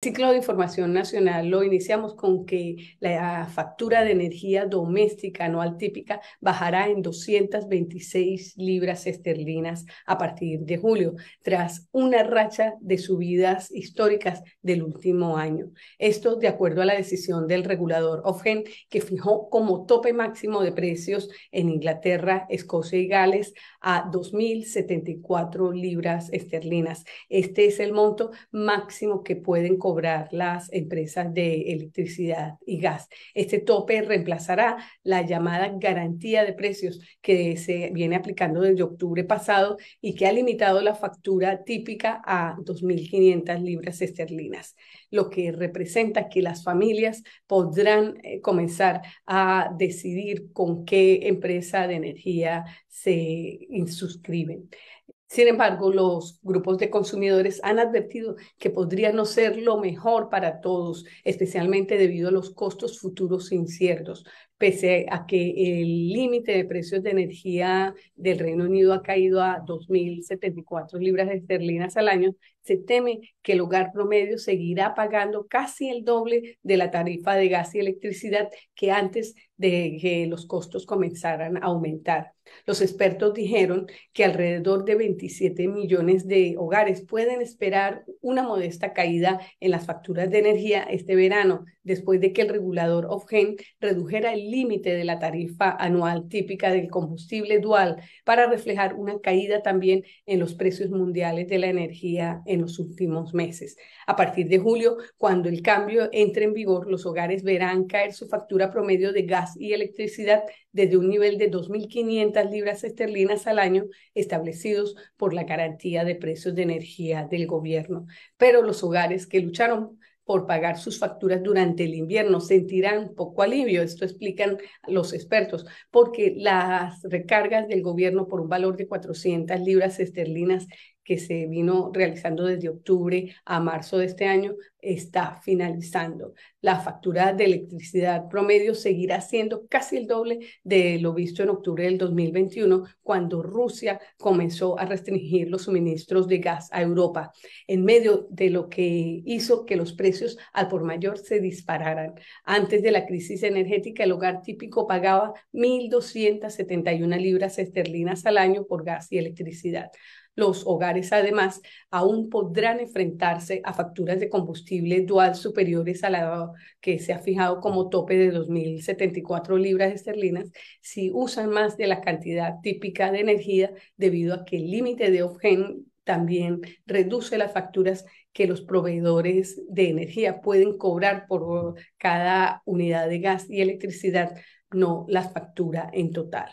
ciclo de información nacional lo iniciamos con que la factura de energía doméstica anual típica bajará en 226 libras esterlinas a partir de julio, tras una racha de subidas históricas del último año. Esto de acuerdo a la decisión del regulador OFGEN, que fijó como tope máximo de precios en Inglaterra, Escocia y Gales a 2.074 libras esterlinas. Este es el monto máximo que pueden cobrar las empresas de electricidad y gas. Este tope reemplazará la llamada garantía de precios que se viene aplicando desde octubre pasado y que ha limitado la factura típica a 2.500 libras esterlinas, lo que representa que las familias podrán eh, comenzar a decidir con qué empresa de energía se inscriben. Sin embargo, los grupos de consumidores han advertido que podría no ser lo mejor para todos, especialmente debido a los costos futuros inciertos, pese a que el límite de precios de energía del Reino Unido ha caído a 2.074 libras esterlinas al año, se teme que el hogar promedio seguirá pagando casi el doble de la tarifa de gas y electricidad que antes de que los costos comenzaran a aumentar. Los expertos dijeron que alrededor de 27 millones de hogares pueden esperar una modesta caída en las facturas de energía este verano, después de que el regulador OFGEN redujera el límite de la tarifa anual típica del combustible dual para reflejar una caída también en los precios mundiales de la energía en los últimos meses. A partir de julio, cuando el cambio entre en vigor, los hogares verán caer su factura promedio de gas y electricidad desde un nivel de 2.500 libras esterlinas al año establecidos por la garantía de precios de energía del gobierno. Pero los hogares que lucharon por pagar sus facturas durante el invierno. Sentirán poco alivio, esto explican los expertos, porque las recargas del gobierno por un valor de 400 libras esterlinas que se vino realizando desde octubre a marzo de este año está finalizando. La factura de electricidad promedio seguirá siendo casi el doble de lo visto en octubre del 2021, cuando Rusia comenzó a restringir los suministros de gas a Europa, en medio de lo que hizo que los precios al por mayor se dispararan. Antes de la crisis energética, el hogar típico pagaba 1.271 libras esterlinas al año por gas y electricidad. Los hogares, además, aún podrán enfrentarse a facturas de combustible dual superiores a la que se ha fijado como tope de 2.074 libras esterlinas si usan más de la cantidad típica de energía debido a que el límite de ofgen también reduce las facturas que los proveedores de energía pueden cobrar por cada unidad de gas y electricidad, no las factura en total.